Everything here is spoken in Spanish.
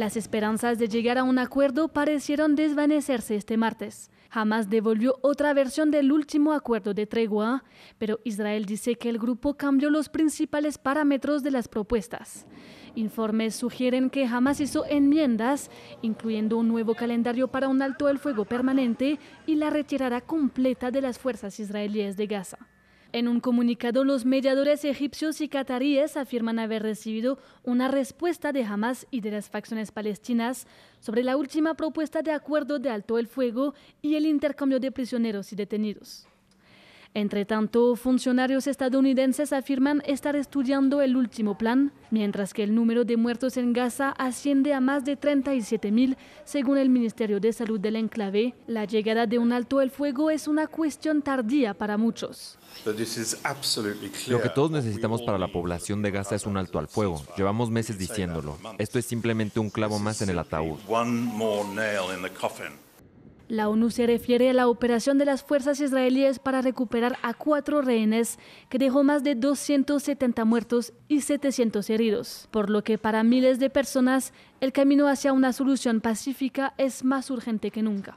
Las esperanzas de llegar a un acuerdo parecieron desvanecerse este martes. Hamas devolvió otra versión del último acuerdo de tregua, pero Israel dice que el grupo cambió los principales parámetros de las propuestas. Informes sugieren que Hamas hizo enmiendas, incluyendo un nuevo calendario para un alto el fuego permanente y la retirada completa de las fuerzas israelíes de Gaza. En un comunicado, los mediadores egipcios y cataríes afirman haber recibido una respuesta de Hamas y de las facciones palestinas sobre la última propuesta de acuerdo de alto el fuego y el intercambio de prisioneros y detenidos. Entre tanto, funcionarios estadounidenses afirman estar estudiando el último plan, mientras que el número de muertos en Gaza asciende a más de 37.000, según el Ministerio de Salud del enclave. La llegada de un alto al fuego es una cuestión tardía para muchos. Lo que todos necesitamos para la población de Gaza es un alto al fuego. Llevamos meses diciéndolo. Esto es simplemente un clavo más en el ataúd. La ONU se refiere a la operación de las fuerzas israelíes para recuperar a cuatro rehenes que dejó más de 270 muertos y 700 heridos, por lo que para miles de personas el camino hacia una solución pacífica es más urgente que nunca.